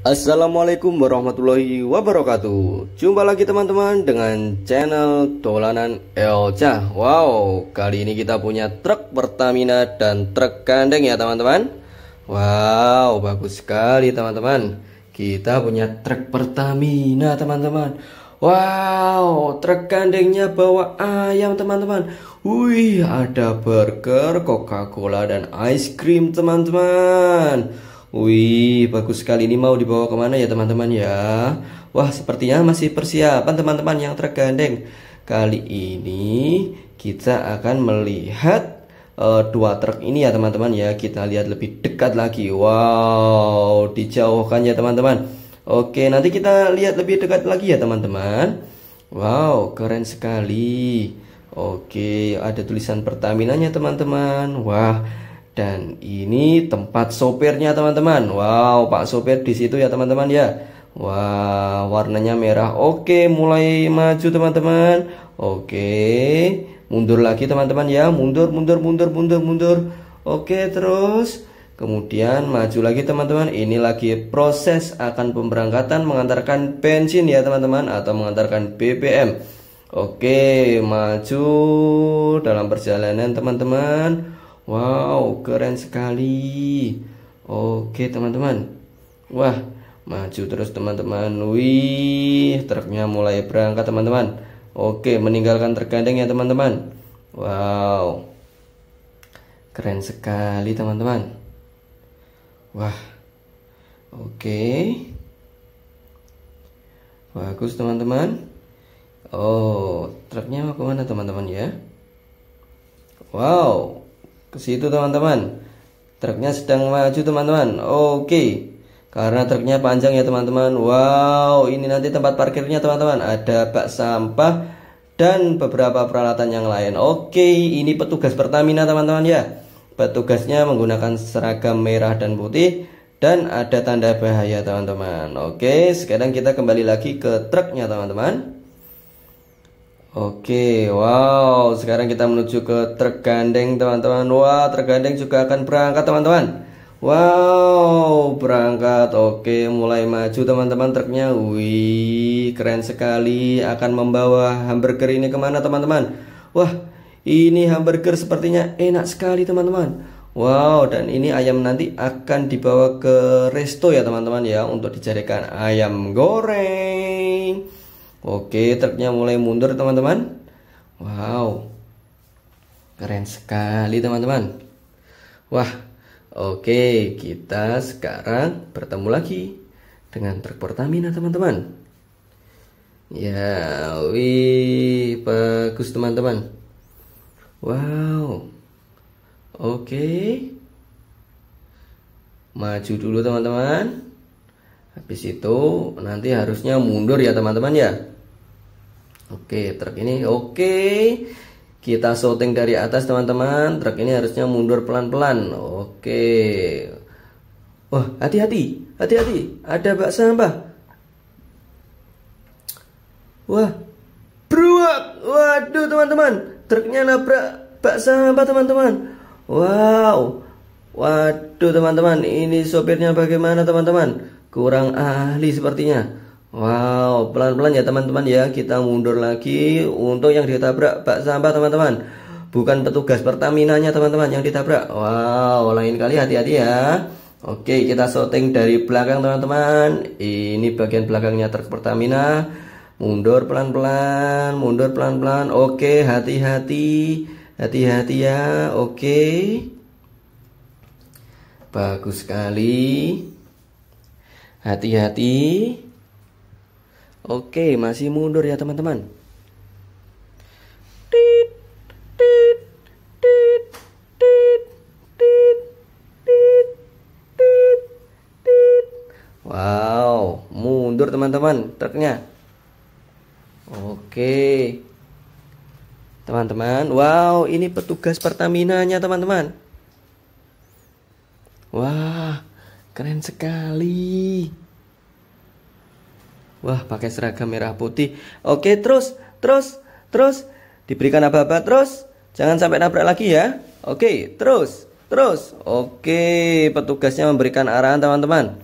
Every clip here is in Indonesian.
Assalamualaikum warahmatullahi wabarakatuh Jumpa lagi teman-teman dengan channel Dolanan Elca Wow, kali ini kita punya truk Pertamina dan truk gandeng ya teman-teman Wow, bagus sekali teman-teman Kita punya truk Pertamina teman-teman Wow, truk gandengnya bawa ayam teman-teman Wih, ada burger, coca cola dan ice cream teman-teman Wih, bagus sekali ini mau dibawa kemana ya teman-teman ya? Wah, sepertinya masih persiapan teman-teman yang tergandeng. Kali ini kita akan melihat uh, dua truk ini ya teman-teman ya. Kita lihat lebih dekat lagi. Wow, dijauhkan ya teman-teman. Oke, nanti kita lihat lebih dekat lagi ya teman-teman. Wow, keren sekali. Oke, ada tulisan Pertamina-nya teman-teman. Wah, dan ini tempat sopirnya teman-teman. Wow, Pak sopir di situ ya teman-teman ya. Wah, wow, warnanya merah. Oke, mulai maju teman-teman. Oke, mundur lagi teman-teman ya. Mundur, mundur, mundur, mundur, mundur. Oke, terus kemudian maju lagi teman-teman. Ini lagi proses akan pemberangkatan mengantarkan bensin ya teman-teman atau mengantarkan BBM. Oke, maju dalam perjalanan teman-teman. Wow, keren sekali. Oke, teman-teman. Wah, maju terus teman-teman. Wih, truknya mulai berangkat teman-teman. Oke, meninggalkan tergandeng ya teman-teman. Wow. Keren sekali teman-teman. Wah. Oke. Bagus teman-teman. Oh, truknya mau kemana teman-teman ya? Wow, ke situ teman-teman truknya sedang maju teman-teman oke karena truknya panjang ya teman-teman wow ini nanti tempat parkirnya teman-teman ada bak sampah dan beberapa peralatan yang lain oke ini petugas Pertamina teman-teman ya petugasnya menggunakan seragam merah dan putih dan ada tanda bahaya teman-teman oke sekarang kita kembali lagi ke truknya teman-teman Oke, wow. Sekarang kita menuju ke truk teman-teman. Wah, truk juga akan berangkat, teman-teman. Wow, berangkat. Oke, mulai maju, teman-teman. Truknya, wih, keren sekali. Akan membawa hamburger ini kemana, teman-teman? Wah, ini hamburger sepertinya enak sekali, teman-teman. Wow, dan ini ayam nanti akan dibawa ke resto ya, teman-teman ya, untuk dijadikan ayam goreng. Oke, truknya mulai mundur teman-teman. Wow. Keren sekali teman-teman. Wah. Oke, kita sekarang bertemu lagi dengan truk Pertamina teman-teman. Ya, wih, bagus teman-teman. Wow. Oke. Maju dulu teman-teman habis itu nanti harusnya mundur ya teman-teman ya oke truk ini oke kita shooting dari atas teman-teman truk ini harusnya mundur pelan-pelan oke wah hati-hati hati-hati ada bak sampah wah beruak waduh teman-teman truknya nabrak bak sampah teman-teman wow waduh teman-teman ini sopirnya bagaimana teman-teman kurang ahli sepertinya. Wow, pelan-pelan ya teman-teman ya. Kita mundur lagi. Untuk yang ditabrak bak sampah teman-teman. Bukan petugas Pertamina-nya teman-teman yang ditabrak. Wow, lain kali hati-hati ya. Oke, kita shooting dari belakang teman-teman. Ini bagian belakangnya truk Pertamina. Mundur pelan-pelan, mundur pelan-pelan. Oke, hati-hati. Hati-hati ya. Oke. Bagus sekali. Hati-hati. Oke, masih mundur ya teman-teman. Wow, mundur teman-teman truknya. Oke. Teman-teman, wow, ini petugas Pertamina-nya teman-teman. Wah, Keren sekali. Wah, pakai seragam merah putih. Oke, terus, terus, terus. Diberikan apa-apa terus. Jangan sampai nabrak lagi ya. Oke, terus, terus. Oke, petugasnya memberikan arahan teman-teman.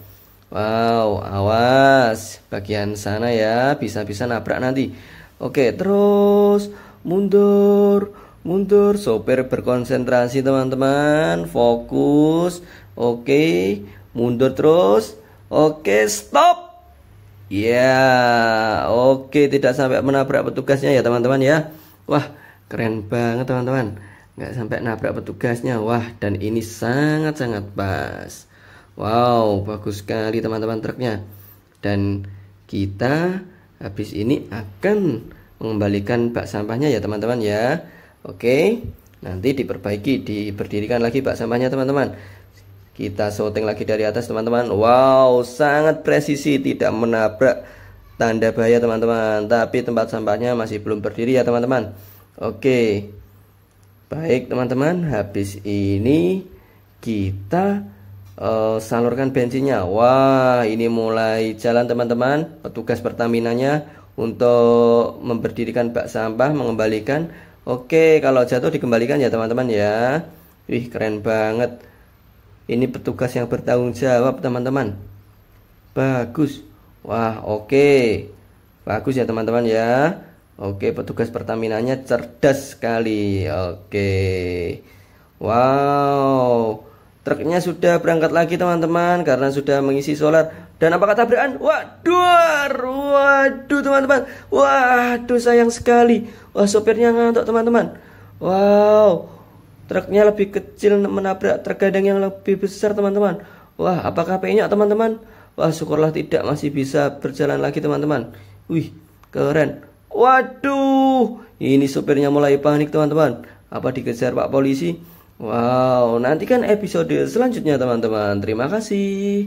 Wow, awas. Bagian sana ya, bisa-bisa nabrak nanti. Oke, terus. Mundur, mundur. Sopir berkonsentrasi teman-teman. Fokus. Oke, mundur terus oke stop ya yeah. oke tidak sampai menabrak petugasnya ya teman-teman ya wah keren banget teman-teman nggak sampai nabrak petugasnya wah dan ini sangat-sangat pas wow bagus sekali teman-teman truknya dan kita habis ini akan mengembalikan bak sampahnya ya teman-teman ya oke nanti diperbaiki diberdirikan lagi bak sampahnya teman-teman kita shooting lagi dari atas teman-teman Wow sangat presisi tidak menabrak tanda bahaya teman-teman Tapi tempat sampahnya masih belum berdiri ya teman-teman Oke Baik teman-teman habis ini kita uh, salurkan bensinnya Wah ini mulai jalan teman-teman Petugas Pertaminanya untuk memberdirikan bak sampah mengembalikan Oke kalau jatuh dikembalikan ya teman-teman ya Wih keren banget ini petugas yang bertanggung jawab, teman-teman. Bagus. Wah, oke. Okay. Bagus ya, teman-teman ya. Oke, okay, petugas Pertamina-nya cerdas sekali. Oke. Okay. Wow. Truknya sudah berangkat lagi, teman-teman, karena sudah mengisi solar. Dan apakah tabrakan? Waduh, waduh, teman-teman. Waduh, sayang sekali. Wah, sopirnya ngantuk, teman-teman. Wow. Truknya lebih kecil menabrak tergadang yang lebih besar teman-teman. Wah, apakah penyok teman-teman? Wah, syukurlah tidak masih bisa berjalan lagi teman-teman. Wih, keren. Waduh, ini supirnya mulai panik teman-teman. Apa dikejar Pak Polisi? Wow, nantikan episode selanjutnya teman-teman. Terima kasih.